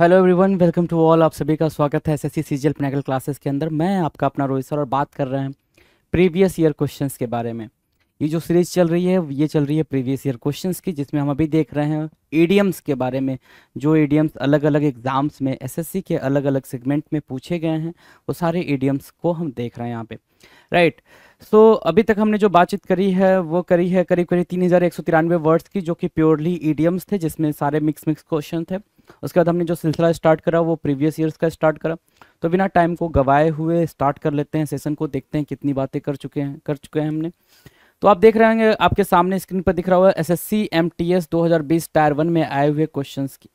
Hello everyone welcome to all आप सभी का स्वागत है एसएससी सीजीएल सी क्लासेस के अंदर मैं आपका अपना रोहित सर और बात कर रहे हैं प्रीवियस ईयर क्वेश्चंस के बारे में ये जो सीरीज चल रही है ये चल रही है प्रीवियस ईयर क्वेश्चंस की जिसमें हम अभी देख रहे हैं ईडीएम्स के बारे में जो ईडीएम्स अलग अलग एग्जाम्स में एस के अलग अलग सेगमेंट में पूछे गए हैं वो सारे ईडीएम्स को हम देख रहे हैं यहाँ पे राइट right. सो so, अभी तक हमने जो बातचीत करी है वो करी है करीब करीब तीन वर्ड्स की जो कि प्योरली ईडीएम्स थे जिसमें सारे मिक्स मिक्स क्वेश्चन थे उसके बाद हमने जो सिलसिला स्टार्ट करा वो प्रीवियस ईयर्स का स्टार्ट करा तो बिना टाइम को गवाए हुए स्टार्ट कर लेते हैं सेशन को देखते हैं कितनी बातें कर चुके हैं कर चुके हैं हमने तो आप देख रहे होंगे आपके सामने स्क्रीन पर दिख रहा हुआ S S C M T S दो हज़ार बीस टायर वन में आए हुए क्वेश्चन की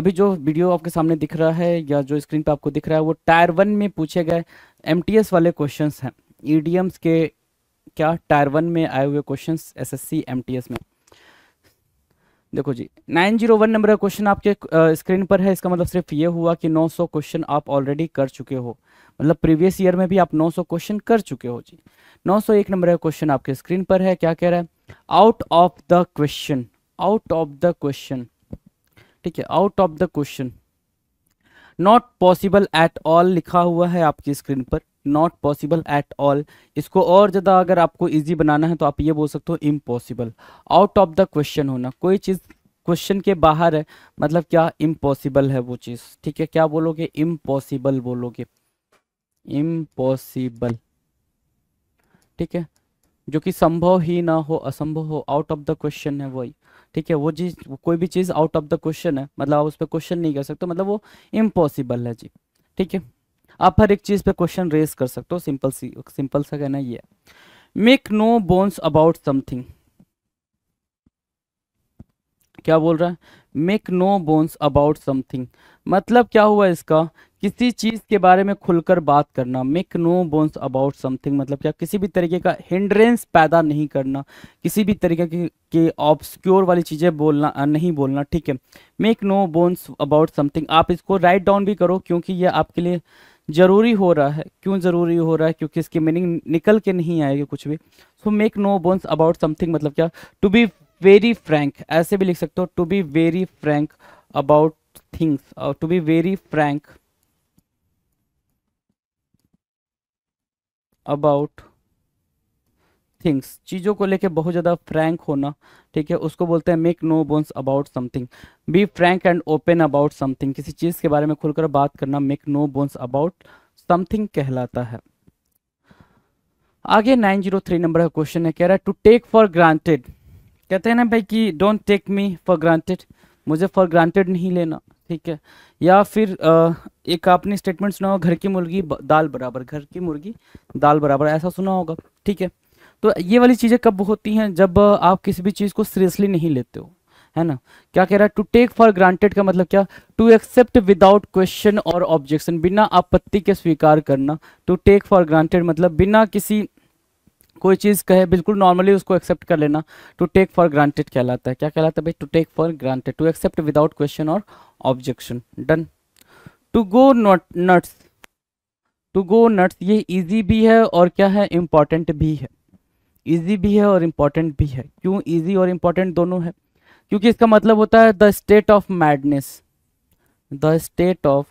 अभी जो वीडियो आपके सामने दिख रहा है या जो स्क्रीन पर आपको दिख रहा है वो टायर वन में पूछे गए एम वाले क्वेश्चन हैं ई e के क्या टायर वन में आए हुए question S S C M में देखो जी 901 नंबर का क्वेश्चन आपके स्क्रीन पर है इसका मतलब सिर्फ ये हुआ कि 900 क्वेश्चन आप ऑलरेडी कर चुके हो मतलब प्रीवियस ईयर में भी आप 900 क्वेश्चन कर चुके हो जी 901 नंबर का क्वेश्चन आपके स्क्रीन पर है क्या कह रहा है out of the question out of the question ठीक है out of the question not possible at all लिखा हुआ है आपकी स्क्रीन पर नॉट पॉसिबल एट ऑल इसको और ज़्यादा अगर आपको ईजी बनाना है तो आप ये बोल सकते हो impossible out of the question होना कोई चीज़ क्वेश्चन के बाहर है मतलब क्या इम्पॉसिबल है वो चीज़ ठीक है क्या बोलोगे इम्पॉसिबल बोलोगे इम्पॉसिबल ठीक है जो कि संभव ही ना हो असंभव हो आउट ऑफ द क्वेश्चन है वही ठीक है वो चीज कोई भी चीज़ आउट ऑफ द क्वेश्चन है मतलब आप उस पर क्वेश्चन नहीं कर सकते मतलब वो इम्पॉसिबल है जी ठीक है आप हर एक चीज़ पे क्वेश्चन रेज कर सकते हो सिंपल सी सिंपल सा कहना ये make no bones about something क्या बोल रहा है make no bones about something मतलब क्या हुआ इसका किसी चीज़ के बारे में खुलकर बात करना make no bones about something मतलब क्या किसी भी तरीके का हिंड्रेंस पैदा नहीं करना किसी भी तरीके के, के ऑब्सक्योर वाली चीज़ें बोलना नहीं बोलना ठीक है make no bones about something आप इसको राइट डाउन भी करो क्योंकि ये आपके लिए ज़रूरी हो रहा है क्यों ज़रूरी हो रहा है क्योंकि इसकी मीनिंग निकल के नहीं आएगी कुछ भी so make no bones about something मतलब क्या टू बी वेरी फ्रैंक ऐसे भी लिख सकते हो to be very frank about things और to be very frank about things चीज़ों को लेके बहुत ज़्यादा फ्रैंक होना ठीक है उसको बोलते हैं make no bones about something be frank and open about something किसी चीज़ के बारे में खुलकर बात करना make no bones about something कहलाता है आगे 903 नंबर का क्वेश्चन है कह रहा है टू टेक फॉर ग्रांटेड कहते हैं ना भाई कि don't take me for granted मुझे फॉर ग्रांटेड नहीं लेना ठीक है या फिर एक आपने स्टेटमेंट सुना होगा घर की मुर्गी दाल बराबर घर की मुर्गी दाल बराबर ऐसा सुना होगा ठीक है तो ये वाली चीज़ें कब होती हैं जब आप किसी भी चीज़ को सीरियसली नहीं लेते हो है ना क्या कह रहा है टू टेक फॉर ग्रांटेड का मतलब क्या टू एक्सेप्ट विदाउट क्वेश्चन और ऑब्जेक्शन बिना आपत्ति के स्वीकार करना टू टेक फॉर ग्रांटेड मतलब बिना किसी कोई चीज़ कहे बिल्कुल नॉर्मली उसको एक्सेप्ट कर लेना टू टेक फॉर ग्रांटेड कहलाता है क्या कहलाता है भाई to take for granted to accept without question और objection done to go not nuts to go nuts ये इजी भी है और क्या है इंपॉर्टेंट भी है ईजी भी है और इम्पॉर्टेंट भी है क्यों ईजी और इम्पॉर्टेंट दोनों है क्योंकि इसका मतलब होता है the state of madness the state of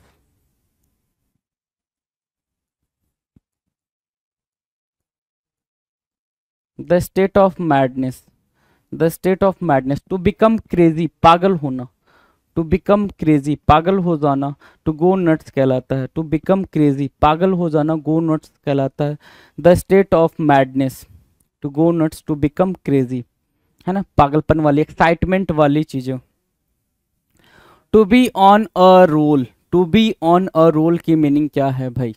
the state of madness the state of madness to become crazy पागल होना टू बिकम क्रेजी पागल हो जाना टू गो नट्स कहलाता है टू बिकम क्रेजी पागल हो जाना गो नट्स कहलाता है the state of madness to go nuts to become crazy है ना पागलपन वाली एक्साइटमेंट वाली चीज़ें to be on a roll to be on a roll की मीनिंग क्या है भाई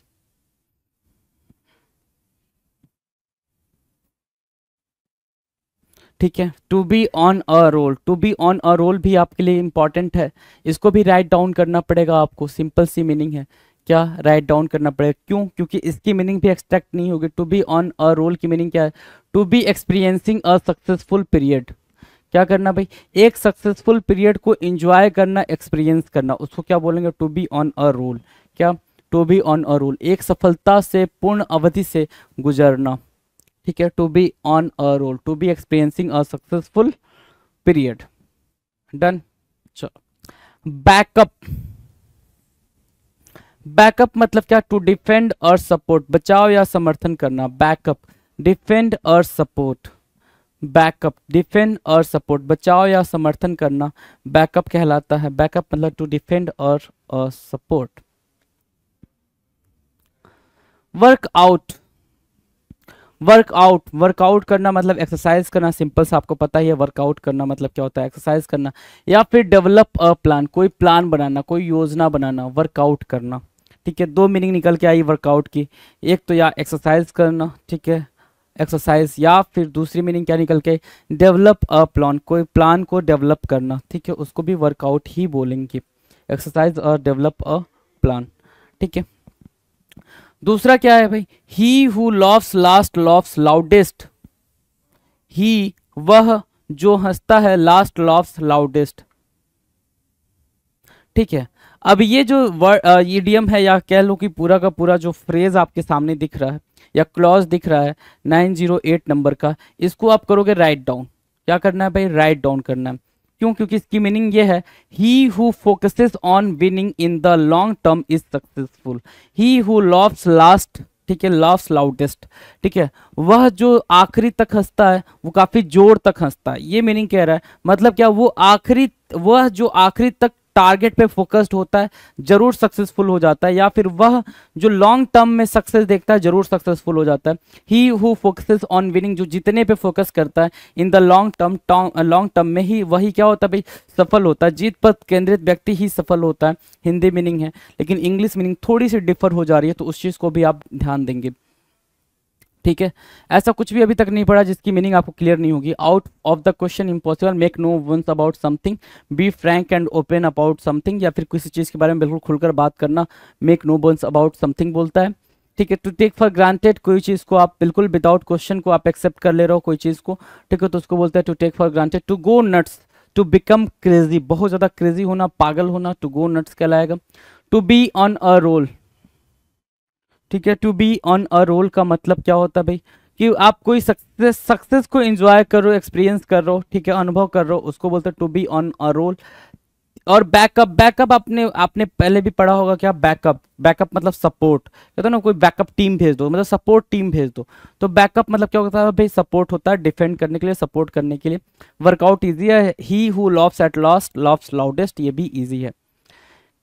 ठीक है to be on a roll to be on a roll भी आपके लिए इंपॉर्टेंट है इसको भी राइट डाउन करना पड़ेगा आपको सिंपल सी मीनिंग है क्या राइट डाउन करना पड़ेगा क्यों क्योंकि इसकी मीनिंग भी एक्सट्रैक्ट नहीं होगी to be on a roll की मीनिंग क्या है to be experiencing a successful period क्या करना भाई एक सक्सेसफुल पीरियड को इंजॉय करना एक्सपीरियंस करना उसको क्या बोलेंगे to be on a roll क्या to be on a roll एक सफलता से पूर्ण अवधि से गुजरना ठीक है to be on a roll to be experiencing a successful period done चलो बैकअप बैकअप मतलब क्या टू डिफेंड और सपोर्ट बचाओ या समर्थन करना बैकअप डिफेंड और सपोर्ट बैकअप डिफेंड और सपोर्ट बचाओ या समर्थन करना बैकअप कहलाता है बैकअप मतलब टू डिफेंड और सपोर्ट वर्कआउट वर्कआउट वर्कआउट करना मतलब एक्सरसाइज करना सिंपल सा आपको पता ही है वर्कआउट करना मतलब क्या होता है एक्सरसाइज करना या फिर डेवलप अ प्लान कोई प्लान बनाना कोई योजना बनाना वर्कआउट करना ठीक है दो मीनिंग निकल के आई वर्कआउट की एक तो या एक्सरसाइज करना ठीक है एक्सरसाइज या फिर दूसरी मीनिंग क्या निकल के डेवलप अ प्लान कोई प्लान को डेवलप करना ठीक है उसको भी वर्कआउट ही बोलेंगे एक्सरसाइज और डेवलप अ प्लान ठीक है दूसरा क्या है भाई he who laughs last laughs loudest ही वह जो हंसता है लास्ट लॉफ्स लाउडेस्ट ठीक है अब ये जो वर्ड ईडियम है या कह लो कि पूरा का पूरा जो फ्रेज आपके सामने दिख रहा है या क्लॉज दिख रहा है 908 नंबर का इसको आप करोगे राइट डाउन क्या करना है भाई राइट डाउन करना है क्यों क्योंकि इसकी मीनिंग ये है he who focuses on winning in the long term is successful he who laughs last ठीक है लव्स लाउडेस्ट ठीक है वह जो आखिरी तक हंसता है वो काफी जोर तक हंसता है ये मीनिंग कह रहा है मतलब क्या वो आखिरी वह जो आखिरी तक टारगेट पे फोकस्ड होता है जरूर सक्सेसफुल हो जाता है या फिर वह जो लॉन्ग टर्म में सक्सेस देखता है जरूर सक्सेसफुल हो जाता है he who focuses on winning जो जितने पे फोकस करता है in the long term long term में ही वही क्या होता है भाई सफल होता है जीत पर केंद्रित व्यक्ति ही सफल होता है हिंदी मीनिंग है लेकिन इंग्लिश मीनिंग थोड़ी सी डिफर हो जा रही है तो उस चीज़ को भी आप ध्यान देंगे ठीक है ऐसा कुछ भी अभी तक नहीं पढ़ा जिसकी मीनिंग आपको क्लियर नहीं होगी out of the question impossible make no bones about something be frank and open about something या फिर किसी चीज़ के बारे में बिल्कुल खुलकर बात करना make no bones about something बोलता है ठीक है टू टेक फॉर ग्रांटेड कोई चीज़ को आप बिल्कुल विदाउट क्वेश्चन को आप एक्सेप्ट कर ले रहे हो कोई चीज़ को ठीक है तो उसको बोलता है to take for granted to go nuts to become crazy बहुत ज़्यादा क्रेजी होना पागल होना टू गो नट्स कहलाएगा to be on a roll ठीक है to be on a roll का मतलब क्या होता है भाई कि आप कोई सक्सेस सक्सेस को एंजॉय करो एक्सपीरियंस कर रहे हो ठीक है अनुभव कर रहे हो उसको बोलते हैं to be on a roll और बैकअप बैकअप आपने आपने पहले भी पढ़ा होगा क्या बैकअप बैकअप मतलब सपोर्ट कहते ना कोई बैकअप टीम भेज दो मतलब सपोर्ट टीम भेज दो तो बैकअप मतलब क्या होता है भाई सपोर्ट होता है डिफेंड करने के लिए सपोर्ट करने के लिए वर्कआउट ईजी है he who laughs at last laughs loudest ये भी ईजी है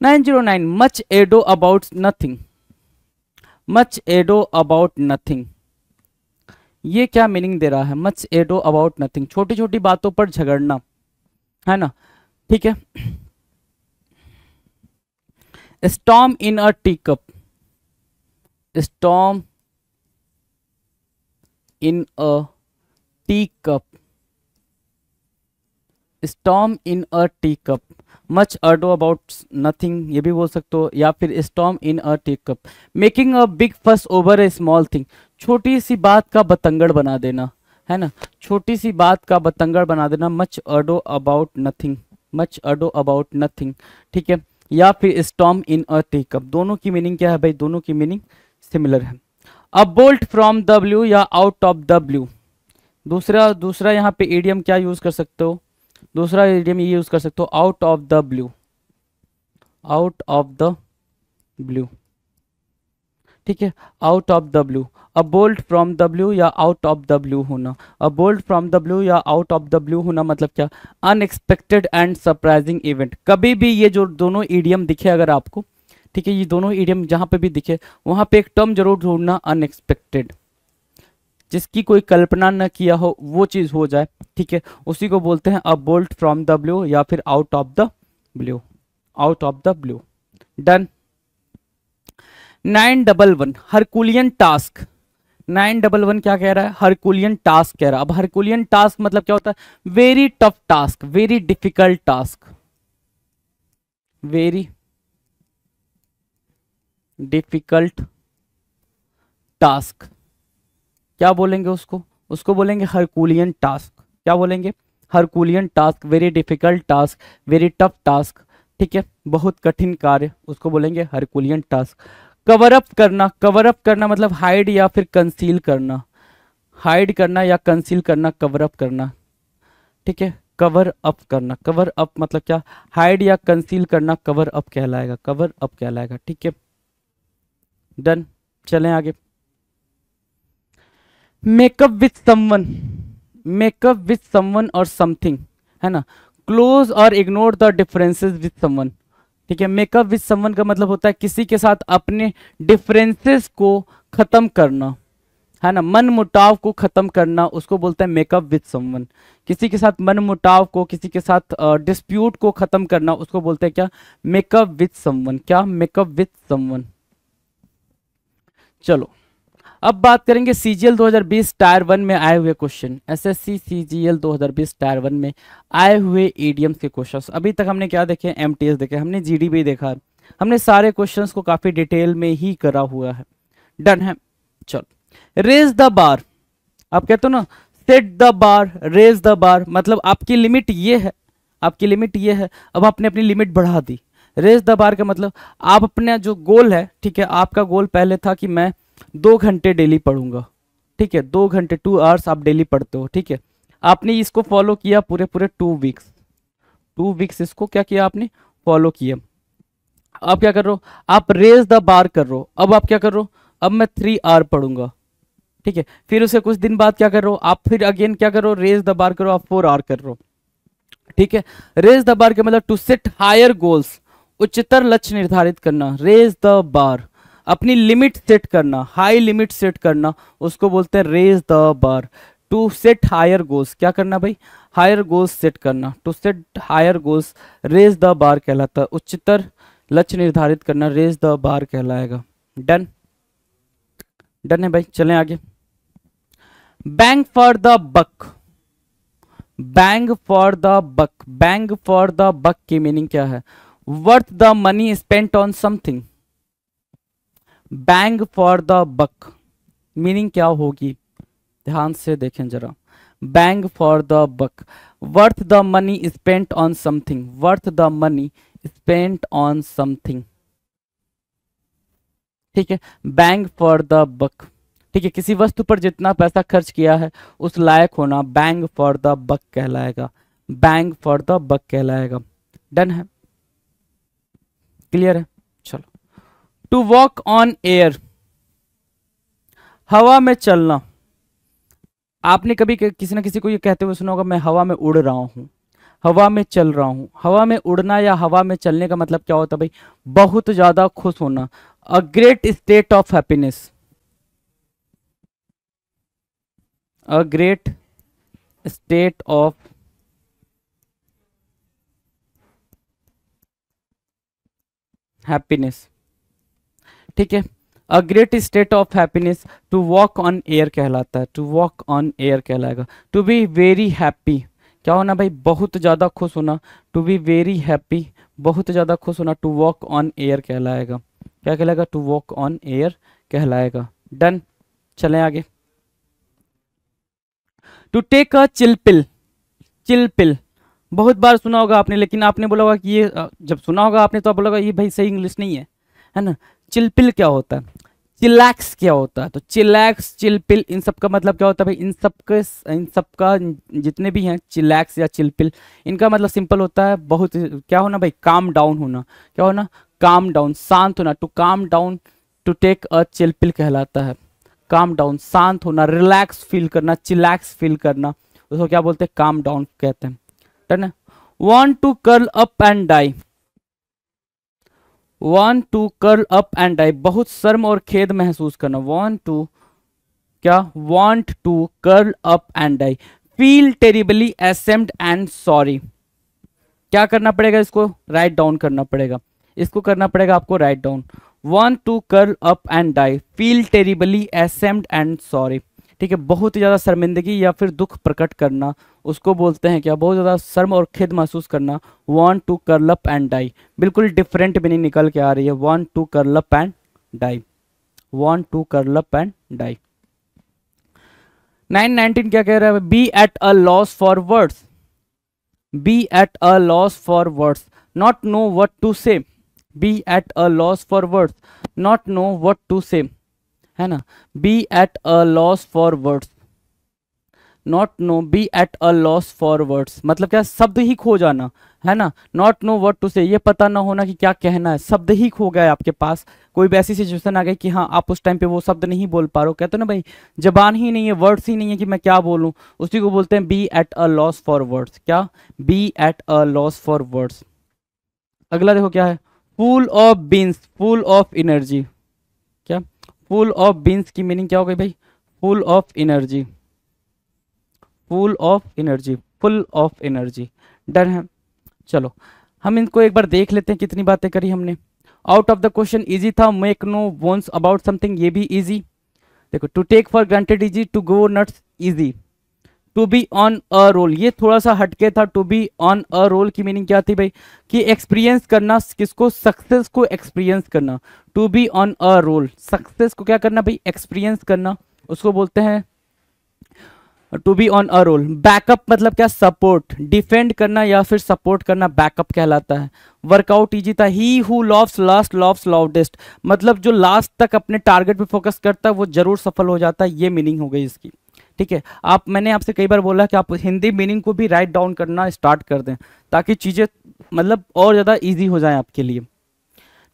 nine zero nine much ado about nothing much ado about nothing ये क्या मीनिंग दे रहा है मच एडो अबाउट नथिंग छोटी छोटी बातों पर झगड़ना है ना ठीक है storm in a tea cup storm in a tea cup storm in a tea cup much ado about nothing ये भी बोल सकते हो या फिर storm in a tea cup making a big fuss over a small thing छोटी सी बात का बतंगड़ बना देना है ना छोटी सी बात का बतंगड़ बना देना much ado about nothing much ado about nothing ठीक है या फिर storm in a tea cup दोनों की मीनिंग क्या है भाई दोनों की मीनिंग सिमिलर है अ बोल्ट फ्रॉम डब्ल्यू या आउट ऑफ डब्ल्यू दूसरा दूसरा यहाँ पे एडियम क्या यूज कर सकते हो दूसरा एडियम ये यूज कर सकते हो out of the blue out of the blue ठीक है out of the blue a bolt from the blue या आउट ऑफ द ब्लू होना a bolt from the blue या आउट ऑफ द ब्लू होना मतलब क्या अनएक्सपेक्टेड एंड सरप्राइजिंग इवेंट कभी भी ये जो दोनों ईडियम दिखे अगर आपको ठीक है ये दोनों ईडियम जहां पे भी दिखे वहां पे एक टर्म जरूर ढूंढना अनएक्सपेक्टेड जिसकी कोई कल्पना न किया हो वो चीज़ हो जाए ठीक है उसी को बोलते हैं a bolt from the blue या फिर out of the blue out of the blue done nine double one herculean task nine double one क्या कह रहा है हरकुलियन टास्क कह रहा है अब हरकुलियन टास्क मतलब क्या होता है very tough task very difficult task very difficult task क्या बोलेंगे उसको उसको बोलेंगे हरकुलियन टास्क क्या बोलेंगे herculean task very difficult task very tough task ठीक है बहुत कठिन कार्य उसको बोलेंगे हरकुलियन टास्क कवर अप करना कवर अप करना मतलब हाइड या फिर कंसील करना हाइड करना या कंसील करना कवर अप करना ठीक है कवर अप करना कवर अप मतलब क्या हाइड या कंसील करना कवर अप कहलाएगा कवर अप कहलाएगा ठीक है डन चलें आगे make up with someone make up with someone और समथिंग है ना क्लोज और ignore the differences with someone ठीक है मेकअप विथ समवन का मतलब होता है किसी के साथ अपने डिफरेंसेस को खत्म करना है ना मन मुटाव को खत्म करना उसको बोलते हैं मेकअप विथ समवन किसी के साथ मन मुटाव को किसी के साथ डिस्प्यूट को खत्म करना उसको बोलते हैं क्या मेकअप विथ समवन क्या मेकअप विथ समवन चलो अब बात करेंगे सीजीएल 2020 टायर वन में आए हुए question SSC CGL 2020 tier one में आए हुए ईडीएम e के क्वेश्चंस अभी तक हमने क्या देखे एमटीएस देखे हमने जीडी देखा हमने सारे क्वेश्चंस को काफी डिटेल में ही करा हुआ है डन है चल रेज द बार आप कहते हो ना set the bar raise the bar मतलब आपकी लिमिट ये है आपकी लिमिट ये है अब आपने अपनी लिमिट बढ़ा दी रेज द बार का मतलब आप अपना जो गोल है ठीक है आपका गोल पहले था कि मैं दो घंटे डेली पढ़ूंगा ठीक है दो घंटे टू आवर्स आप डेली पढ़ते हो ठीक है आपने इसको फॉलो किया पूरे पूरे टू वीक्स टू वीक्स इसको क्या किया आपने फॉलो किया आप क्या कर रहे हो आप रेज द बार कर रहे हो अब आप क्या कर रहे हो अब मैं थ्री आर पढ़ूंगा ठीक है फिर उसे कुछ दिन बाद क्या कर रहे हो आप फिर अगेन क्या करो रेज द बार करो आप फोर आर कर रहे हो ठीक है रेज द बार के मतलब टू सेट हायर गोल्स उच्चतर लक्ष्य निर्धारित करना रेज द बार अपनी लिमिट सेट करना हाई लिमिट सेट करना उसको बोलते हैं raise the bar to set higher goals क्या करना भाई हायर गोल्स सेट करना to set higher goals raise the bar कहलाता है उच्चतर लक्ष्य निर्धारित करना रेज द बार कहलाएगा डन डन है भाई चलें आगे bang for the buck bang for the buck bang for the buck की मीनिंग क्या है worth the money spent on something bang for the buck meaning क्या होगी ध्यान से देखें जरा bang for the buck worth the money spent on something worth the money spent on something ठीक है बैंग फॉर द बक ठीक है किसी वस्तु पर जितना पैसा खर्च किया है उस लायक होना बैंग फॉर द बक कहलाएगा बैंग फॉर द बक कहलाएगा डन है क्लियर है चलो टू वॉक ऑन एयर हवा में चलना आपने कभी किसी ना किसी को ये कहते हुए सुना होगा मैं हवा में उड़ रहा हूँ हवा में चल रहा हूँ हवा में उड़ना या हवा में चलने का मतलब क्या होता है भाई बहुत ज़्यादा खुश होना a great state of happiness a great state of happiness ठीक है a great state of happiness to walk on air कहलाता है टू वॉक ऑन एयर कहलाएगा टू बी वेरी हैप्पी क्या होना भाई बहुत ज़्यादा खुश होना टू बी वेरी हैप्पी बहुत ज़्यादा खुश होना टू वॉक ऑन एयर कहलाएगा क्या कहलाएगा टू वॉक ऑन एयर कहलाएगा डन चले आगे टू टेक अ चिलपिल चिलपिल बहुत बार सुना होगा आपने लेकिन आपने बोला होगा कि ये जब सुना होगा आपने तो आप बोला होगा ये भाई सही इंग्लिश नहीं है है ना चिलपिल क्या होता है चिलैक्स क्या होता है तो चिलैक्स चिलपिल इन सब का मतलब क्या होता है भाई इन सब के इन सब का जितने भी हैं चिलैक्स या चिलपिल इनका मतलब सिंपल होता है बहुत क्या होना भाई काम डाउन होना क्या होना काम डाउन शांत होना टू तो calm down to take a chill pill कहलाता है काम डाउन शांत होना रिलैक्स फील करना चिलैक्स फील करना उसको क्या बोलते हैं काम डाउन कहते हैं to want to curl up and die want to curl up and die बहुत शर्म और खेद महसूस करना वन टू क्या want to curl up and die feel terribly ashamed and sorry क्या करना पड़ेगा इसको राइट डाउन करना पड़ेगा इसको करना पड़ेगा आपको write down want to curl up and die feel terribly ashamed and sorry ठीक है बहुत ही ज़्यादा शर्मिंदगी या फिर दुख प्रकट करना उसको बोलते हैं क्या बहुत ज़्यादा शर्म और खिद महसूस करना want to curl up and die बिल्कुल डिफरेंट मीनिंग निकल के आ रही है want to curl up and die want to curl up and die nine nineteen क्या कह रहा है be at a loss for words be at a loss for words not know what to say be at a loss for words not know what to say है ना be at a loss for words not no be at a loss for words मतलब क्या शब्द ही खो जाना है ना not know word to से ये पता ना होना कि क्या कहना है शब्द ही खो गया आपके पास कोई भी ऐसी सिचुएशन आ गई कि हाँ आप उस टाइम पे वो शब्द नहीं बोल पा रहे हो कहते ना भाई जबान ही नहीं है वर्ड्स ही नहीं है कि मैं क्या बोलूँ उसी को बोलते हैं be at a loss for words क्या be at a loss for words अगला देखो क्या है full of beans full of energy क्या फुल ऑफ बीन्स की मीनिंग क्या हो गई भाई full of energy full of energy full of energy done है चलो हम इनको एक बार देख लेते हैं कितनी बातें करी हमने out of the question easy था make no bones about something ये भी इजी देखो to take for granted easy to go nuts easy to be on a roll ये थोड़ा सा हटके था to be on a roll की मीनिंग क्या थी भाई कि एक्सपीरियंस करना किसको सक्सेस को एक्सपीरियंस करना to be on a roll success को क्या करना भाई एक्सपीरियंस करना उसको बोलते हैं to be on a roll backup मतलब क्या सपोर्ट डिफेंड करना या फिर सपोर्ट करना बैकअप कहलाता है वर्कआउट इजी था he who laughs last laughs loudest मतलब जो लास्ट तक अपने टारगेट पे फोकस करता है वो जरूर सफल हो जाता है ये मीनिंग हो गई इसकी ठीक है आप मैंने आपसे कई बार बोला कि आप हिंदी मीनिंग को भी राइट डाउन करना स्टार्ट कर दें ताकि चीज़ें मतलब और ज़्यादा ईजी हो जाए आपके लिए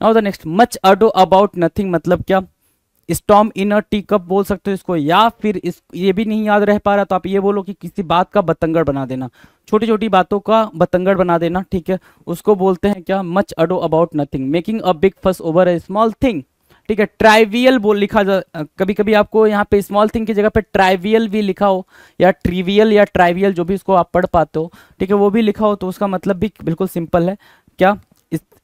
now the next much ado about nothing मतलब क्या storm in a tea cup बोल सकते हो इसको या फिर इस ये भी नहीं याद रह पा रहा तो आप ये बोलो कि किसी बात का बतंगड़ बना देना छोटी छोटी बातों का बतंगड़ बना देना ठीक है उसको बोलते हैं क्या much ado about nothing making a big fuss over a small thing ठीक है ट्राइवियल बोल लिखा जा कभी कभी आपको यहाँ पे स्मॉल थिंग की जगह पे ट्राइवियल भी लिखा हो या ट्रिवियल या ट्राइवियल जो भी इसको आप पढ़ पाते हो ठीक है वो भी लिखा हो तो उसका मतलब भी बिल्कुल सिंपल है क्या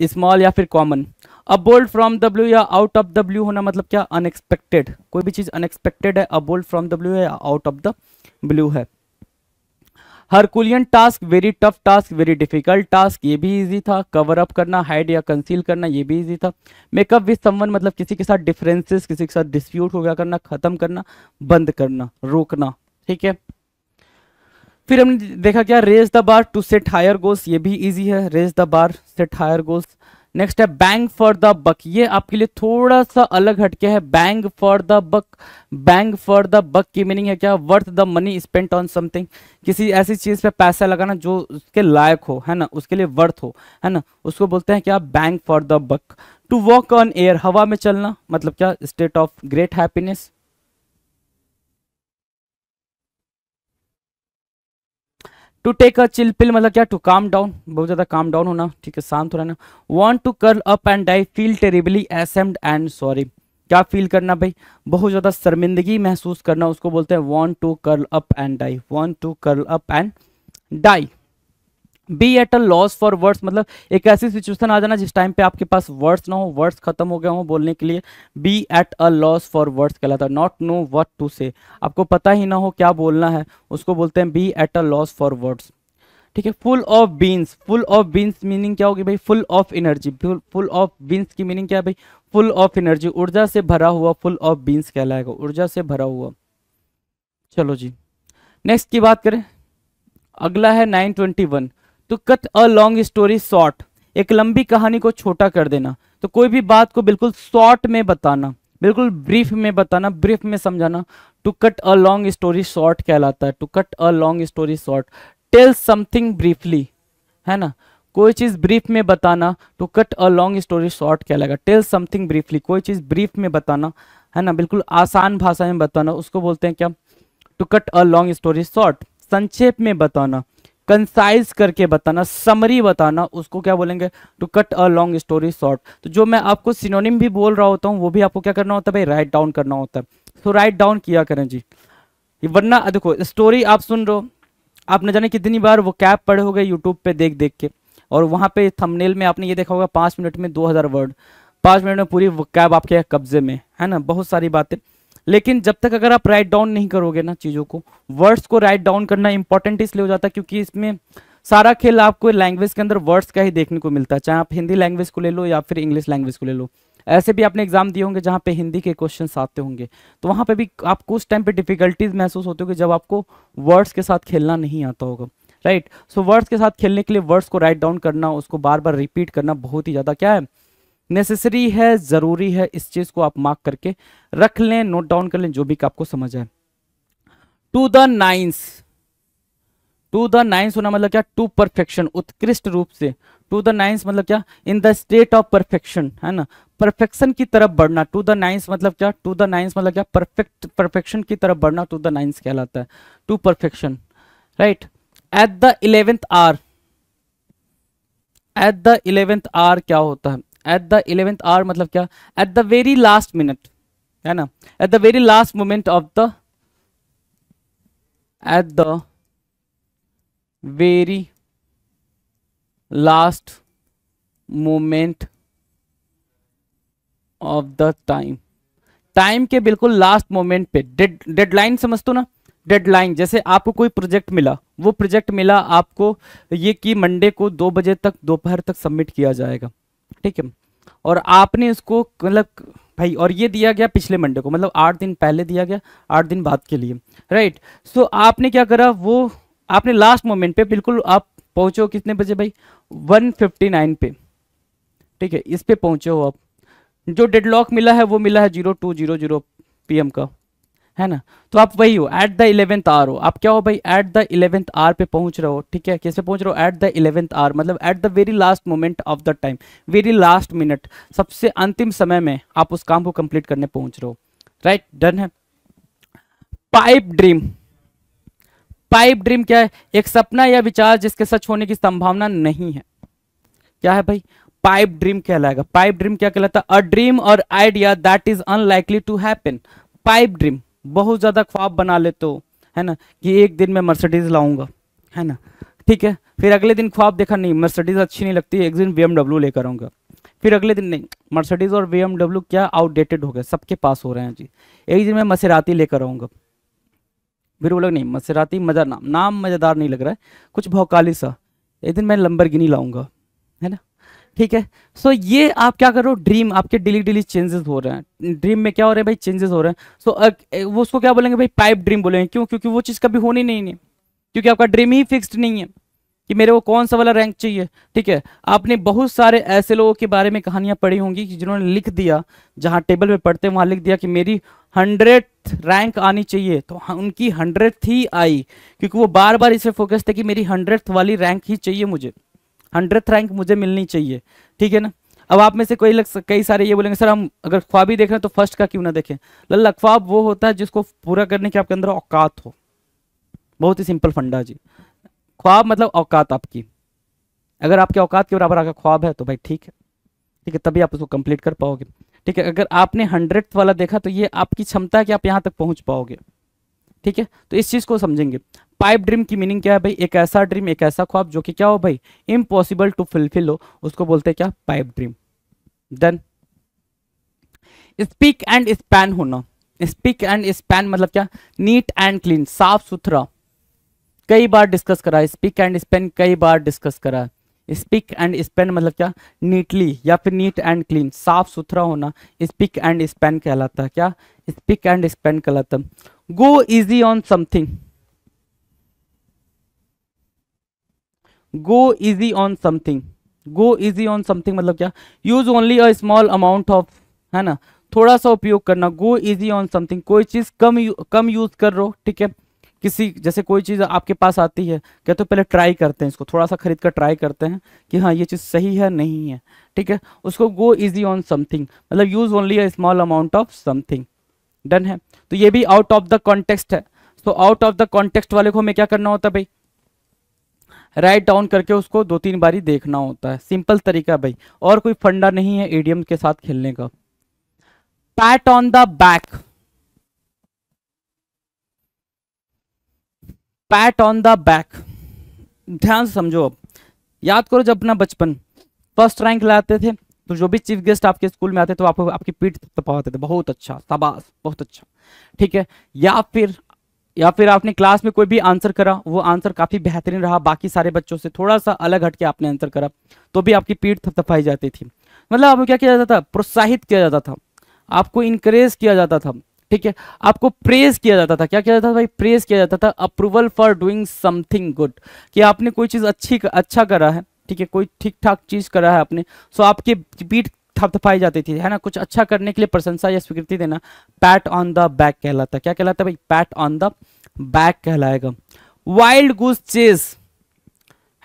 स्मॉल या फिर कॉमन अबोल्ड फ्रॉम डब्ल्यू या आउट ऑफ डब्ल्यू होना मतलब क्या अनएक्सपेक्टेड कोई भी चीज अनएक्सपेक्टेड है बोल्ड फ्रॉम डब्ल्यू है आउट ऑफ द ब्लू है herculean task very tough task very difficult task ये भी इजी था कवर अप करना हाइड या कंसील करना ये भी इजी था मेकअप विद समवन मतलब किसी के साथ डिफरेंसेस किसी के साथ डिस्प्यूट हो गया करना खत्म करना बंद करना रोकना ठीक है फिर हमने देखा क्या raise the bar to set higher goals ये भी इजी है raise the bar set higher goals next है बैंग फॉर द बक ये आपके लिए थोड़ा सा अलग हटके है bang for the buck bang for the buck की मीनिंग है क्या worth the money spent on something किसी ऐसी चीज पे पैसा लगाना जो उसके लायक हो है ना उसके लिए वर्थ हो है ना उसको बोलते हैं क्या bang for the buck to walk on air हवा में चलना मतलब क्या state of great happiness to take a chill pill मतलब क्या टू काम डाउन बहुत ज़्यादा काम डाउन होना ठीक है शांत हो रहना want to curl up and I feel terribly ashamed and sorry क्या फील करना भाई बहुत ज़्यादा शर्मिंदगी महसूस करना उसको बोलते हैं want to curl up and die want to curl up and die be at a loss for words मतलब एक ऐसी सिचुएशन आ जाना जिस टाइम पे आपके पास वर्ड्स ना हो वर्ड्स खत्म हो गए हो बोलने के लिए be at a loss for words कहलाता है नॉट नो वट टू से आपको पता ही ना हो क्या बोलना है उसको बोलते हैं be at a loss for words ठीक है full of beans full of beans meaning क्या होगी भाई full of energy full of beans की मीनिंग क्या है भाई फुल ऑफ एनर्जी ऊर्जा से भरा हुआ फुल ऑफ बीन्स कहलाएगा ऊर्जा से भरा हुआ चलो जी नेक्स्ट की बात करें अगला है नाइन ट्वेंटी वन तो cut a long story short एक लंबी कहानी को छोटा कर देना तो कोई भी बात को बिल्कुल शॉर्ट में बताना बिल्कुल ब्रीफ में बताना ब्रीफ में समझाना to cut a long story short कहलाता है to cut a long story short tell something briefly है ना कोई चीज़ ब्रीफ में बताना to cut a long story short कहलाएगा टेल समथिंग ब्रीफली कोई चीज़ ब्रीफ में बताना है ना बिल्कुल आसान भाषा में बताना उसको बोलते हैं क्या to cut a long story short संक्षेप में बताना कंसाइज करके बताना समरी बताना उसको क्या बोलेंगे to cut a long story short तो जो मैं आपको सिनोनिम भी बोल रहा होता हूँ वो भी आपको क्या करना होता है भाई राइट डाउन करना होता है तो राइट डाउन किया करें जी वरना देखो स्टोरी आप सुन रहे हो आपने जाने कितनी बार वो कैप पढ़े हो गए यूट्यूब पे देख देख के और वहाँ पे थंबनेल में आपने ये देखा होगा पाँच मिनट में दो हज़ार वर्ड पाँच मिनट में पूरी कैब आपके कब्जे में है ना बहुत सारी बातें लेकिन जब तक अगर आप राइट डाउन नहीं करोगे ना चीज़ों को वर्ड्स को राइट डाउन करना इंपॉर्टेंट इसलिए हो जाता है क्योंकि इसमें सारा खेल आपको लैंग्वेज के अंदर वर्ड्स का ही देखने को मिलता है चाहे आप हिंदी लैंग्वेज को ले लो या फिर इंग्लिश लैंग्वेज को ले लो ऐसे भी आपने एग्जाम दिए होंगे जहाँ पे हिंदी के क्वेश्चन आते होंगे तो वहाँ पे भी आपको उस टाइम पे डिफिकल्टीज महसूस होती होगी जब आपको वर्ड्स के साथ खेलना नहीं आता होगा राइट सो वर्ड्स के साथ खेलने के लिए वर्ड्स को राइट डाउन करना उसको बार बार रिपीट करना बहुत ही ज़्यादा क्या है नेसेसरी है ज़रूरी है इस चीज़ को आप मार्क करके रख लें नोट डाउन कर लें जो भी आपको समझ आए to the nines to the nines होना मतलब क्या टू परफेक्शन उत्कृष्ट रूप से टू द नाइन्स मतलब क्या in the state of perfection है ना परफेक्शन की तरफ बढ़ना टू द नाइन्स मतलब क्या टू द नाइन्स मतलब क्या परफेक्ट परफेक्शन की तरफ बढ़ना टू द नाइन्स कहलाता है to perfection right at the eleventh hour at the eleventh hour क्या होता है एट द इलेवेंथ आवर मतलब क्या at the very last minute है ना at the very last moment of the at the very last moment of the time time के बिल्कुल last moment पे डेड डेडलाइन समझते हो ना डेडलाइन जैसे आपको कोई प्रोजेक्ट मिला वो प्रोजेक्ट मिला आपको ये कि मंडे को दो बजे तक दोपहर तक सबमिट किया जाएगा ठीक है और आपने इसको मतलब भाई और ये दिया गया पिछले मंडे को मतलब आठ दिन पहले दिया गया आठ दिन बाद के लिए राइट सो so, आपने क्या करा वो आपने लास्ट मोमेंट पे बिल्कुल आप पहुंचो कितने बजे भाई 159 पे ठीक है इस पे पहुंचे हो आप जो डेडलॉक मिला है वो मिला है zero two zero zero P का है ना तो आप वही हो एट द इलेवेंथ आर हो आप क्या हो भाई एट द इलेवेंथ आर पे पहुंच रहे हो ठीक है कैसे पहुंच रहे हो एट द इलेवेंथ आर मतलब at the very last moment of the time very last minute सबसे अंतिम समय में आप उस काम को कंप्लीट करने पहुंच रहे हो राइट डन है पाइप ड्रीम पाइप ड्रीम क्या है एक सपना या विचार जिसके सच होने की संभावना नहीं है क्या है भाई पाइप ड्रीम कहलाएगा पाइप ड्रीम क्या कहलाता है अ ड्रीम और idea that is unlikely to happen pipe dream बहुत ज़्यादा ख्वाब बना लेते हो है ना कि एक दिन मैं मर्सिडीज़ लाऊंगा है ना ठीक है फिर अगले दिन ख्वाब देखा नहीं मर्सिडीज़ अच्छी नहीं लगती एक दिन बी लेकर आऊँगा फिर अगले दिन नहीं मर्सिडीज़ और बी क्या आउटडेटेड हो गए सबके पास हो रहे हैं जी एक दिन मैं मसेराती लेकर आऊँगा फिर बोला नहीं मसेराती मज़ा नाम नाम मज़ेदार नहीं लग रहा है कुछ भौकाली सा एक दिन मैं लंबर लाऊंगा है ना ठीक है सो so, ये आप क्या करो ड्रीम आपके डेली डेली चेंजेस हो रहे हैं ड्रीम में क्या हो रहे हैं भाई चेंजेस हो रहे हैं सो so, वो उसको क्या बोलेंगे भाई पाइप ड्रीम बोलेंगे क्यों क्योंकि वो चीज़ कभी होनी नहीं है क्योंकि आपका ड्रीम ही फिक्स्ड नहीं है कि मेरे को कौन सा वाला रैंक चाहिए ठीक है आपने बहुत सारे ऐसे लोगों के बारे में कहानियां पढ़ी होंगी कि जिन्होंने लिख दिया जहां टेबल में पढ़ते हैं वहां लिख दिया कि मेरी हंड्रेड रैंक आनी चाहिए तो हाँ, उनकी हंड्रेड ही आई क्योंकि वो बार बार इसे फोकस थे कि मेरी हंड्रेड वाली रैंक ही चाहिए मुझे हंड्रेड रैंक मुझे मिलनी चाहिए ठीक है ना अब आप में से कोई लग कई सारे ये बोलेंगे सर हम अगर ख्वाबी देख रहे हैं तो फर्स्ट का क्यों ना देखें लल ख्वाब वो होता है जिसको पूरा करने की आपके अंदर औकात हो बहुत ही सिंपल फंडा जी ख्वाब मतलब औकात आपकी अगर आपके औकात के बराबर आपका ख्वाब है तो भाई ठीक है ठीक है तभी आप उसको कंप्लीट कर पाओगे ठीक है अगर आपने हंड्रेड वाला देखा तो ये आपकी क्षमता है कि आप यहाँ तक पहुँच पाओगे ठीक है तो इस चीज को समझेंगे पाइप ड्रीम की मीनिंग क्या है भाई एक ऐसा ड्रीम एक ऐसा ख्वाब जो कि क्या हो भाई इम्पॉसिबल टू फुलफिल हो उसको बोलते हैं क्या pipe dream then spick and span होना स्पीक एंड स्पैन मतलब क्या नीट एंड क्लीन साफ सुथरा कई बार डिस्कस करा स्पीक एंड स्पेन कई बार डिस्कस करा है स्पीक एंड स्पेन मतलब क्या नीटली या फिर नीट एंड क्लीन साफ सुथरा होना स्पीक एंड स्पेन कहलाता है क्या स्पीक एंड स्पेंड कहलाता है go easy on something go easy on something go easy on something मतलब क्या use only a small amount of है ना थोड़ा सा उपयोग करना गो इजी ऑन समथिंग कोई चीज कम यू, कम यूज कर रो ठीक है किसी जैसे कोई चीज़ आपके पास आती है क्या तो पहले ट्राई करते हैं इसको थोड़ा सा खरीद कर ट्राई करते हैं कि हाँ ये चीज़ सही है नहीं है ठीक है उसको गो इजी ऑन समथिंग मतलब use only a small amount of something done है तो ये भी आउट ऑफ द कॉन्टेक्स्ट है तो आउट ऑफ द कॉन्टेक्स्ट वाले को हमें क्या करना होता है भाई राइट डाउन करके उसको दो तीन बारी देखना होता है सिंपल तरीका भाई और कोई फंडा नहीं है एडियम के साथ खेलने का pat on the back pat on the back ध्यान से समझो अब याद करो जब अपना बचपन फर्स्ट रैंक लाते थे तो जो भी चीफ गेस्ट आपके स्कूल में आते तो आपको आपकी पीठ तपाते थे बहुत अच्छा शाबाश बहुत अच्छा ठीक है या फिर या फिर आपने क्लास में कोई भी आंसर करा वो आंसर काफी बेहतरीन रहा बाकी सारे बच्चों से थोड़ा सा अलग हटके आपने आंसर करा तो भी आपकी पीठ थपथपाई जाती थी मतलब आपको क्या किया जाता था प्रोत्साहित किया जाता था आपको इंकरेज किया जाता था ठीक है आपको प्रेज किया जाता था क्या किया जाता था भाई प्रेज किया जाता था approval for doing something good कि आपने कोई चीज अच्छी अच्छा करा है ठीक है कोई ठीक ठाक चीज करा है आपने सो आपके पीठ थपथपाई जाती थी है ना कुछ अच्छा करने के लिए प्रशंसा या स्वीकृति देना पैट ऑन द बैक कहलाता क्या कहलाता है भाई पैट ऑन द बैक कहलाएगा वाइल्ड गूज चेज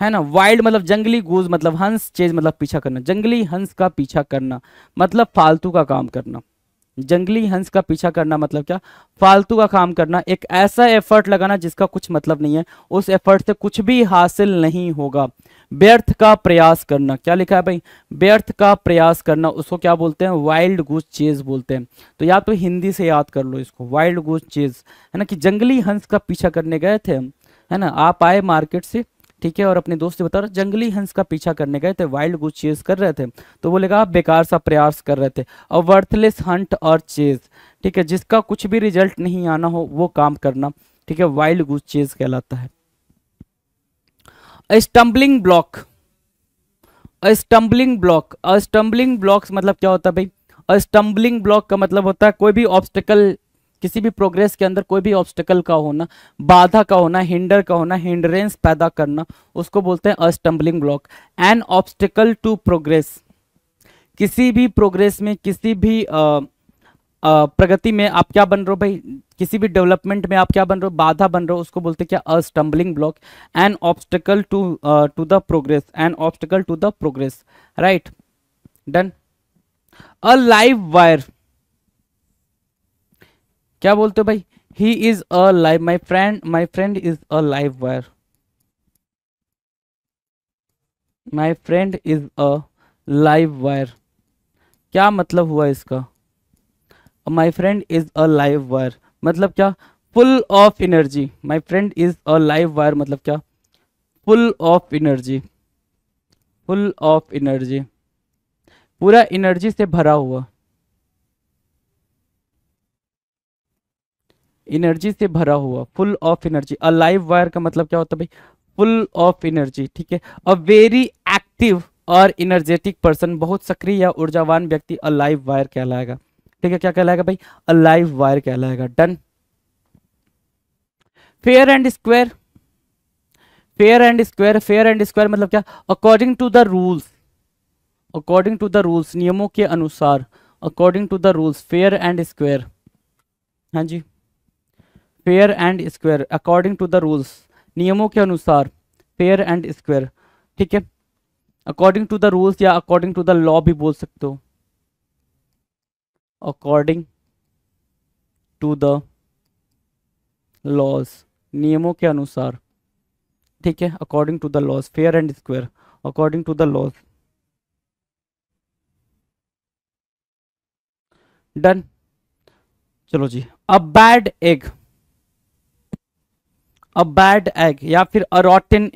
है ना वाइल्ड मतलब जंगली गूज मतलब हंस चेज मतलब पीछा करना जंगली हंस का पीछा करना मतलब फालतू का काम करना जंगली हंस का पीछा करना मतलब क्या फालतू का काम करना एक ऐसा एफर्ट लगाना जिसका कुछ मतलब नहीं है उस एफर्ट से कुछ भी हासिल नहीं होगा व्यर्थ का प्रयास करना क्या लिखा है भाई व्यर्थ का प्रयास करना उसको क्या बोलते हैं वाइल्ड गूस चेज बोलते हैं तो या तो हिंदी से याद कर लो इसको वाइल्ड गूस चेज है ना कि जंगली हंस का पीछा करने गए थे हम है ना आप आए मार्केट से ठीक है और अपने दोस्त से बता रहा जंगली हंस का पीछा करने गए थे वाइल्ड गुड चेज कर रहे थे तो बोलेगा आप बेकार सा प्रयास कर रहे थे अ वर्थलेस हंट और चेज ठीक है जिसका कुछ भी रिजल्ट नहीं आना हो वो काम करना ठीक है वाइल्ड गुड चेज कहलाता है stumbling block stumbling block stumbling block मतलब क्या होता है भाई स्टम्बलिंग ब्लॉक का मतलब होता है कोई भी ऑब्स्टिकल किसी भी प्रोग्रेस के अंदर कोई भी ऑब्स्टिकल का होना बाधा का होना हिंडर का होना हिंडरेंस पैदा करना उसको बोलते हैं a stumbling block an obstacle to progress किसी भी प्रोग्रेस में किसी भी आ, आ, प्रगति में आप क्या बन रहे हो भाई किसी भी डेवलपमेंट में आप क्या बन रहे हो बाधा बन रहे हो उसको बोलते हैं क्या a stumbling block an obstacle to to the progress an obstacle to the progress right done a live wire क्या बोलते हो भाई he is a live my friend my friend is a live wire my friend is a live wire क्या मतलब हुआ इसका my friend is a live wire मतलब क्या full of energy my friend is a live wire मतलब क्या full of energy full of energy पूरा energy से भरा हुआ एनर्जी से भरा हुआ full of energy a live wire का मतलब क्या होता है भाई फुल ऑफ एनर्जी ठीक है अ वेरी एक्टिव और एनर्जेटिक पर्सन बहुत सक्रिय या ऊर्जावान व्यक्ति अलाइव वायर कहलाएगा ठीक है क्या कहलाएगा भाई अलाइव वायर कहलाएगा done fair and square fair and square fair and square मतलब क्या according to the rules according to the rules नियमों के अनुसार according to the rules fair and square हाँ जी fair and square according to the rules नियमों के अनुसार फेयर एंड स्क्वेयर ठीक है अकॉर्डिंग टू द रूल्स या अकॉर्डिंग टू द लॉ भी बोल सकते हो अकॉर्डिंग टू द लॉज नियमों के अनुसार ठीक है according to the laws fair and square according to the laws done चलो जी a bad egg a bad egg या फिर अ रॉटन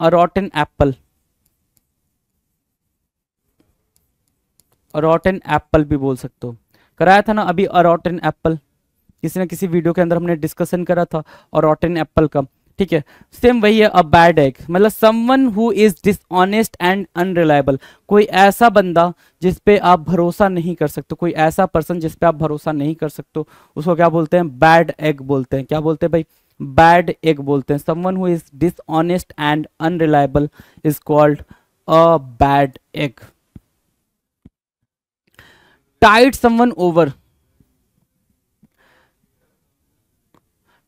अ रॉटन एप्पल रॉटन एप्पल भी बोल सकते हो कराया था ना अभी अ एप्पल किसी ना किसी वीडियो के अंदर हमने डिस्कशन करा था और एप्पल का ठीक है सेम वही है अ बैड एग मतलब someone who is dishonest and unreliable कोई ऐसा बंदा जिस पे आप भरोसा नहीं कर सकते कोई ऐसा पर्सन जिस पे आप भरोसा नहीं कर सकते उसको क्या बोलते हैं बैड एग बोलते हैं क्या बोलते हैं भाई बैड एग बोलते हैं someone who is dishonest and unreliable is called a bad egg tide someone over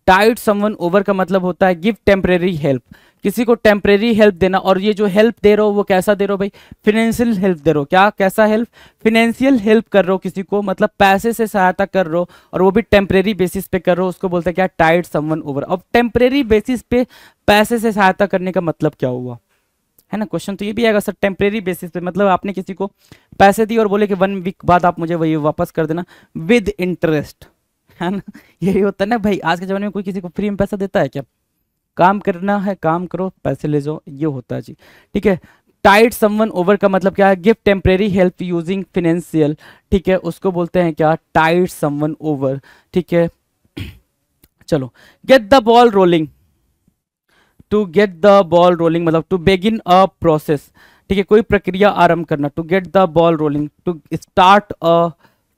tide someone over का मतलब होता है गिव टेम्परेरी हेल्प किसी को टेम्परेरी हेल्प देना और ये जो हेल्प दे रहे हो वो कैसा दे रहे हो भाई फिनेंशियल हेल्प दे रहे हो क्या कैसा हेल्प फिनेंशियल हेल्प कर रहे हो किसी को मतलब पैसे से सहायता कर रहे हो और वो भी टेम्परेरी बेसिस पे कर रहे हो उसको बोलते हैं क्या टाइड समवन ओवर अब टेम्परेरी बेसिस पे पैसे से सहायता करने का मतलब क्या हुआ है ना क्वेश्चन तो ये भी आएगा सर टेम्परेरी बेसिस पे मतलब आपने किसी को पैसे दिए और बोले कि वन वीक बाद आप मुझे वही वापस कर देना विद इंटरेस्ट है ना यही होता है ना भाई आज के ज़माने में कोई किसी को फ्री में पैसा देता है क्या काम करना है काम करो पैसे ले जाओ ये होता है जी ठीक है टाइट समवन ओवर का मतलब क्या है give temporary help using financial ठीक है उसको बोलते हैं क्या टाइट समवन ओवर ठीक है चलो get the ball rolling to get the ball rolling मतलब टू बेगिन अ प्रोसेस ठीक है कोई प्रक्रिया आरंभ करना to get the ball rolling to start a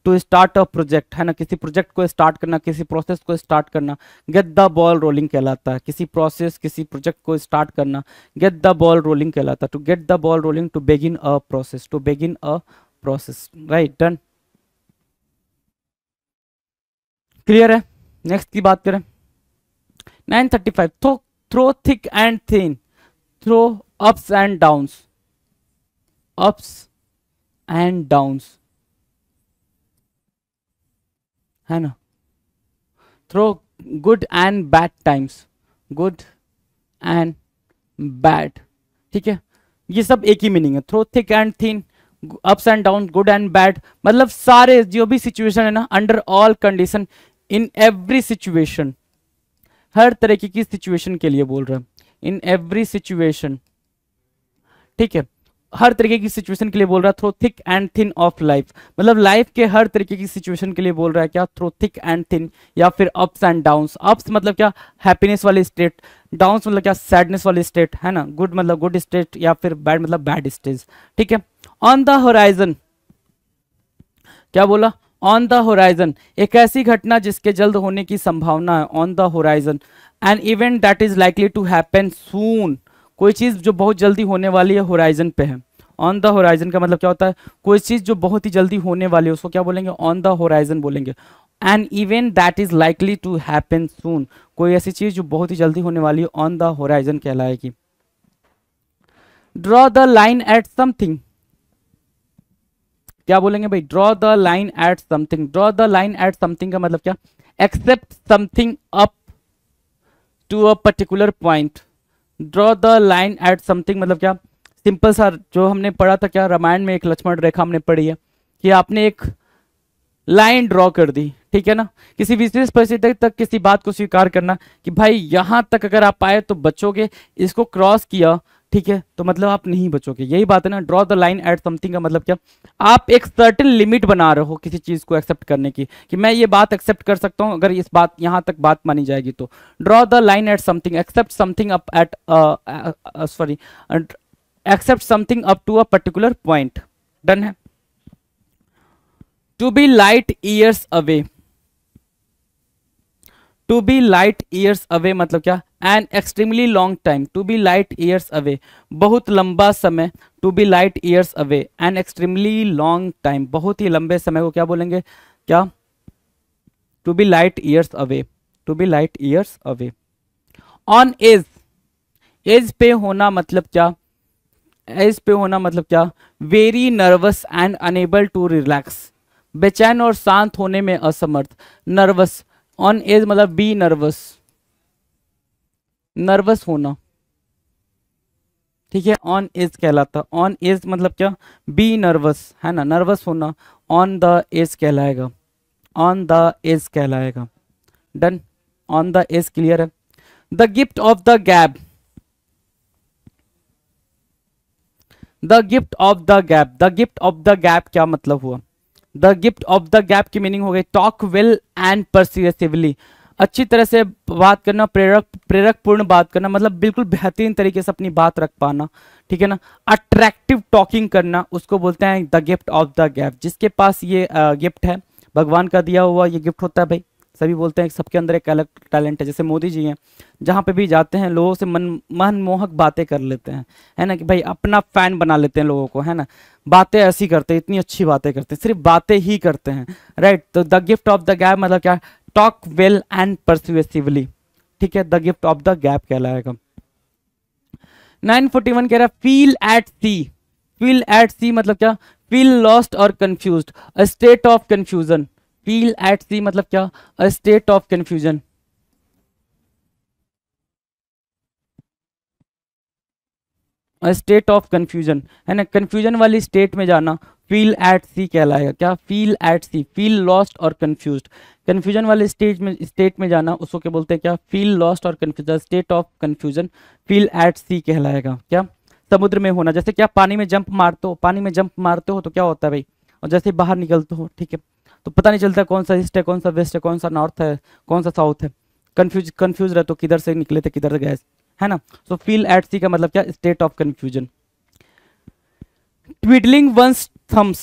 to start a project है ना किसी प्रोजेक्ट को स्टार्ट करना किसी प्रोसेस को स्टार्ट करना गेट द बॉल रोलिंग कहलाता है किसी प्रोसेस किसी प्रोजेक्ट को स्टार्ट करना गेट द बॉल रोलिंग कहलाता है to get the ball rolling to begin a process to begin a process right done clear है नेक्स्ट की बात करें nine thirty five through through thick and thin through ups and downs ups and downs है ना through good and bad times good and bad ठीक है ये सब एक ही मीनिंग है through thick and thin ups and down good and bad मतलब सारे जो भी सिचुएशन है ना under all condition in every situation हर तरीके की सिचुएशन के लिए बोल रहा है इन एवरी सिचुएशन ठीक है हर तरीके की सिचुएशन के लिए बोल रहा है through thick and thin of life मतलब लाइफ के हर तरीके की सिचुएशन के लिए बोल रहा है क्या थ्रो थिक एंड थिन या फिर अप्स एंड डाउन्स अप्स मतलब क्या हैप्पीनेस वाले स्टेट डाउन्स मतलब क्या सैडनेस वाले स्टेट है ना गुड मतलब गुड स्टेट या फिर बैड मतलब बैड स्टेज ठीक है ऑन द होराइजन क्या बोला ऑन द होराइजन एक ऐसी घटना जिसके जल्द होने की संभावना है on the horizon an event that is likely to happen soon कोई चीज़ जो बहुत जल्दी होने वाली है होराइजन पे है ऑन द होराइजन का मतलब क्या होता है कोई चीज़ जो बहुत ही जल्दी होने वाली है उसको क्या बोलेंगे ऑन द होराइजन बोलेंगे an event that is likely to happen soon कोई ऐसी चीज़ जो बहुत ही जल्दी होने वाली है ऑन द होराइजन कहलाएगी draw the line at something क्या बोलेंगे भाई draw the line at something draw the line at something का मतलब क्या accept something up to a particular point draw the line at something मतलब क्या सिंपल सा जो हमने पढ़ा था क्या रामायण में एक लक्ष्मण रेखा हमने पढ़ी है कि आपने एक लाइन ड्रॉ कर दी ठीक है ना किसी विशेष परिस्थिति तक किसी बात को स्वीकार करना कि भाई यहां तक अगर आप आए तो बचोगे इसको क्रॉस किया ठीक है तो मतलब आप नहीं बचोगे यही बात है ना draw the line at something का मतलब क्या आप एक सर्टेन लिमिट बना रहे हो किसी चीज को एक्सेप्ट करने की कि मैं ये बात एक्सेप्ट कर सकता हूं अगर इस बात यहां तक बात मानी जाएगी तो draw the line at something accept something up at sorry accept something up to a particular point done है to be light years away to be light years away मतलब क्या an extremely long time to be light years away बहुत लंबा समय to be light years away an extremely long time बहुत ही लंबे समय को क्या बोलेंगे क्या to be light years away to be light years away on edge edge पे होना मतलब क्या एज पे होना मतलब क्या very nervous and unable to relax बेचैन और शांत होने में असमर्थ नर्वस ऑन एज मतलब बी नर्वस नर्वस होना ठीक है ऑन एज कहलाता ऑन एज मतलब क्या बी नर्वस है ना नर्वस होना ऑन द एज कहलाएगा ऑन द एज कहलाएगा done on the edge clear है the gift of the gap the gift of the gap the gift of the gap क्या मतलब हुआ the gift of the gap की meaning हो गई talk well and परसिवली अच्छी तरह से बात करना प्रेरक प्रेरक पूर्ण बात करना मतलब बिल्कुल बेहतरीन तरीके से अपनी बात रख पाना ठीक है ना अट्रैक्टिव टॉकिंग करना उसको बोलते हैं the gift of the gap जिसके पास ये गिफ्ट है भगवान का दिया हुआ ये गिफ्ट होता है भाई सभी बोलते हैं सबके अंदर एक अलग टैलेंट है जैसे मोदी जी हैं जहाँ पे भी जाते हैं लोगों से मन मनमोहक बातें कर लेते हैं है ना कि भाई अपना फैन बना लेते हैं लोगों को है ना बातें ऐसी करते हैं इतनी अच्छी बातें करते हैं सिर्फ बातें ही करते हैं राइट तो the gift of the gap मतलब क्या टॉक वेल एंड परसिवेसिवली ठीक है the gift of the gap कहलाएगा 941 कह रहा है feel at sea feel at sea मतलब क्या फील लॉस्ट और confuse a state of confusion feel at sea मतलब क्या a state of confusion state of confusion है ना कंफ्यूजन वाली स्टेट में जाना फील एट सी कहलाएगा क्या feel at sea feel lost और कन्फ्यूज कन्फ्यूजन वाले स्टेज में स्टेट में जाना उसको क्या बोलते हैं क्या फील लॉस्ट और confusion state of confusion feel at sea कहलाएगा क्या समुद्र में होना जैसे क्या पानी में जंप मारते हो पानी में जंप मारते हो तो क्या होता है भाई और जैसे बाहर निकलते हो ठीक है तो पता नहीं चलता कौन सा ईस्ट है कौन सा वेस्ट है कौन सा नॉर्थ है कौन सा साउथ है कन्फ्यूज कन्फ्यूज रहते हो किधर से निकले थे किधर से गए है ना सो फील एट सी का मतलब क्या state of confusion twiddling one's thumbs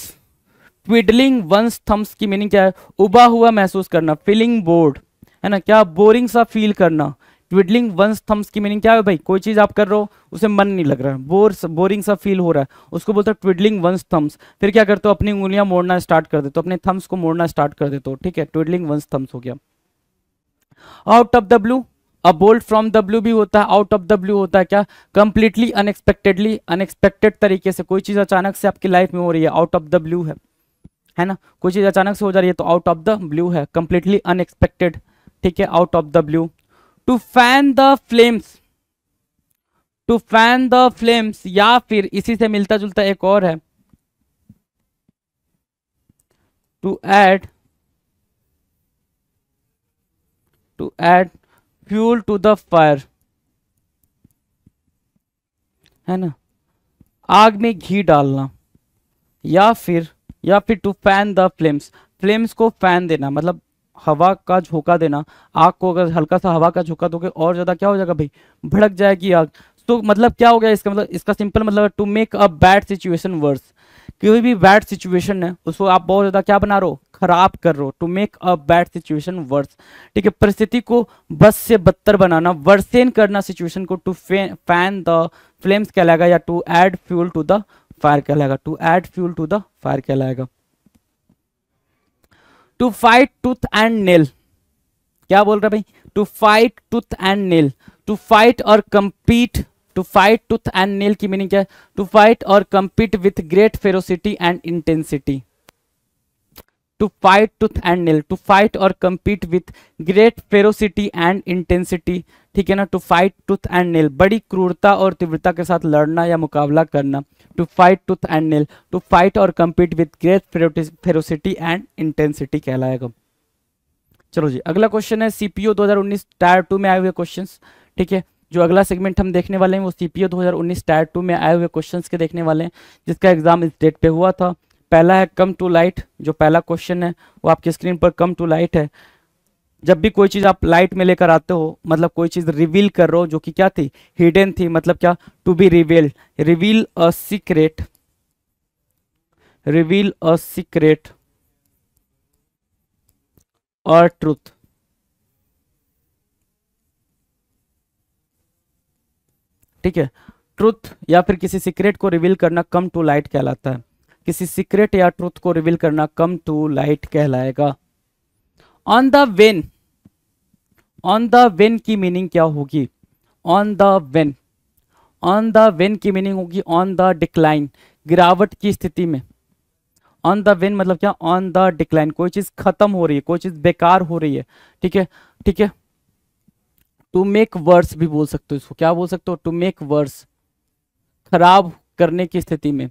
twiddling one's thumbs की मीनिंग क्या है उबा हुआ महसूस करना फीलिंग बोर्ड है ना क्या बोरिंग सा फील करना ट्विडलिंग वंस थम्स की मीनिंग क्या है भाई कोई चीज़ आप कर रहे हो उसे मन नहीं लग रहा है बोर बोरिंग सा फील हो रहा है उसको बोलते हैं ट्विडलिंग वंस थम्स फिर क्या करते हो अपनी उंगलियां मोड़ना स्टार्ट कर देते हो अपने थम्स को मोड़ना स्टार्ट कर देते हो ठीक है ट्विडलिंग वंस थम्स हो गया out of the blue a bolt from blue भी होता है आउट ऑफ डब्ल्यू होता है क्या कंप्लीटली अनएक्सपेक्टेडली अनएक्सपेक्टेड तरीके से कोई चीज़ अचानक से आपकी लाइफ में हो रही है आउट ऑफ द ब्लू है है ना कोई चीज़ अचानक से हो जा रही है तो आउट ऑफ द ब्लू है कंप्लीटली अनएक्सपेक्टेड ठीक है out of the blue to fan the flames to fan the flames या फिर इसी से मिलता जुलता एक और है to add to add fuel to the fire है ना आग में घी डालना या फिर या फिर to fan the flames flames को फैन देना मतलब हवा का झोंका देना आग को अगर हल्का सा हवा का झोंका दोगे और ज़्यादा क्या हो जाएगा भाई भड़क जाएगी आग तो मतलब क्या हो गया इसका मतलब इसका सिंपल मतलब to make a bad situation worse कोई भी बैड सिचुएशन है उसको आप बहुत ज़्यादा क्या बना रहे हो खराब कर रहे हो to make a bad situation worse ठीक है परिस्थिति को बस से बदतर बनाना वर्सेन करना सिचुएशन को टू फैन द फ्लेम्स कहलाएगा या to add fuel to the fire कहलाएगा to add fuel to the fire कहलाएगा to fight tooth and nail क्या बोल रहा भाई to fight tooth and nail to fight और compete to fight tooth and nail की मीनिंग क्या है टू फाइट और compete with great ferocity and intensity to fight tooth and nail to fight और compete with great ferocity and intensity ठीक है ना to fight tooth and nail बड़ी क्रूरता और तीव्रता के साथ लड़ना या मुकाबला करना to fight tooth and nail to fight और compete with great ferocity and intensity कहलाएगा चलो जी अगला क्वेश्चन है सीपीओ 2019 टायर टू में आए हुए क्वेश्चंस ठीक है जो अगला सेगमेंट हम देखने वाले हैं वो C P O tier two में आए हुए क्वेश्चन के देखने वाले हैं जिसका एग्जाम इस डेट पे हुआ था पहला है कम टू लाइट जो पहला क्वेश्चन है वो आपकी स्क्रीन पर कम टू लाइट है जब भी कोई चीज़ आप लाइट में लेकर आते हो मतलब कोई चीज़ रिवील कर रहे हो जो कि क्या थी हिडन थी मतलब क्या to be reveal reveal a secret reveal a secret और ट्रूथ ठीक है ट्रुथ या फिर किसी सीक्रेट को रिवील करना कम टू लाइट कहलाता है किसी सीक्रेट या ट्रुथ को रिवील करना कम टू लाइट कहलाएगा on the wane on the wane की मीनिंग क्या होगी on the wane on the wane की मीनिंग होगी ऑन द डिक्लाइन गिरावट की स्थिति में ऑन द वेन मतलब क्या ऑन द डिक्लाइन कोई चीज खत्म हो रही है कोई चीज बेकार हो रही है ठीक है ठीक है टू मेक वर्स भी बोल सकते हो इसको क्या बोल सकते हो टू मेक वर्स खराब करने की स्थिति में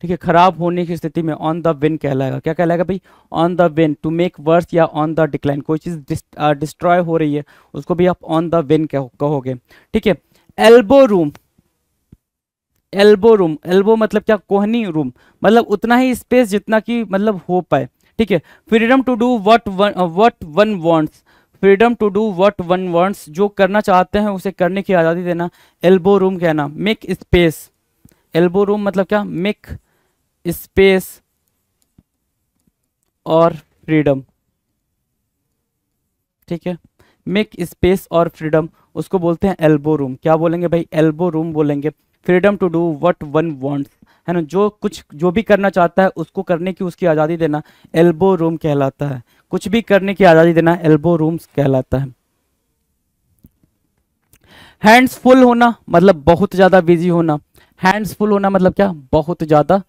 ठीक है खराब होने की स्थिति में ऑन द विन कहलाएगा क्या कहलाएगा भाई on the wane to make worse या ऑन द डिक्लाइन कोई चीज डिस्ट्रॉय हो रही है उसको भी आप ऑन द विन कहोगे ठीक है elbow room elbow room elbow मतलब क्या कोहनी रूम मतलब उतना ही स्पेस जितना कि मतलब हो पाए ठीक है freedom to do what one what one wants freedom to do what one wants जो करना चाहते हैं उसे करने की आज़ादी देना एल्बो रूम कहना मेक स्पेस एल्बो रूम मतलब क्या मेक स्पेस और फ्रीडम ठीक है मेक स्पेस और फ्रीडम उसको बोलते हैं एल्बो रूम क्या बोलेंगे भाई एल्बो रूम बोलेंगे freedom to do what one wants है ना जो कुछ जो भी करना चाहता है उसको करने की उसकी आज़ादी देना एल्बो रूम कहलाता है कुछ भी करने की आज़ादी देना एल्बो रूम्स कहलाता है हैंड्स फुल होना मतलब बहुत ज़्यादा बिजी होना हैंड्स फुल होना मतलब क्या बहुत ज़्यादा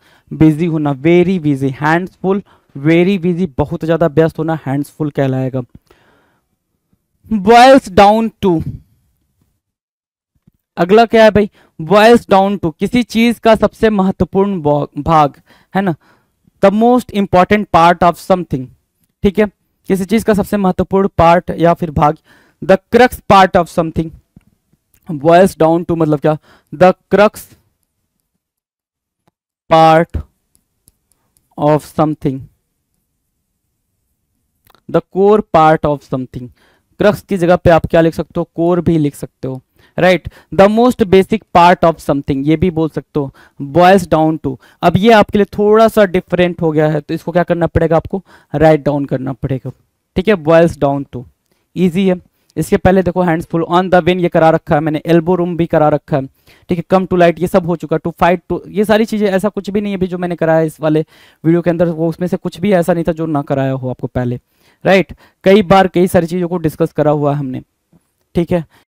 बिजी होना very busy hands full very busy बहुत ज़्यादा व्यस्त होना हैंड्स फुल कहलाएगा बॉयल्स डाउन टू अगला क्या है भाई बॉयल्स डाउन टू किसी चीज का सबसे महत्वपूर्ण भाग है ना the most important part of something ठीक है किसी चीज का सबसे महत्वपूर्ण पार्ट या फिर भाग the crux part of something वॉयस डाउन टू मतलब क्या the crux part of something the core part of something crux की जगह पे आप क्या लिख सकते हो कोर भी लिख सकते हो right the most basic part of something ये भी बोल सकते हो बॉयज डाउन टू अब ये आपके लिए थोड़ा सा डिफरेंट हो गया है तो इसको क्या करना पड़ेगा आपको राइट डाउन करना पड़ेगा ठीक है बॉयज डाउन टू ईजी है इसके पहले देखो hands full on the wane ये करा रखा है मैंने एल्बो रूम भी करा रखा है ठीक है कम टू लाइट ये सब हो चुका है टू फाइट टू ये सारी चीज़ें ऐसा कुछ भी नहीं है जो मैंने कराया इस वाले वीडियो के अंदर वो उसमें से कुछ भी ऐसा नहीं था जो ना कराया हो आपको पहले राइट right? कई बार कई सारी चीज़ों को डिस्कस करा हुआ हमने ठीक है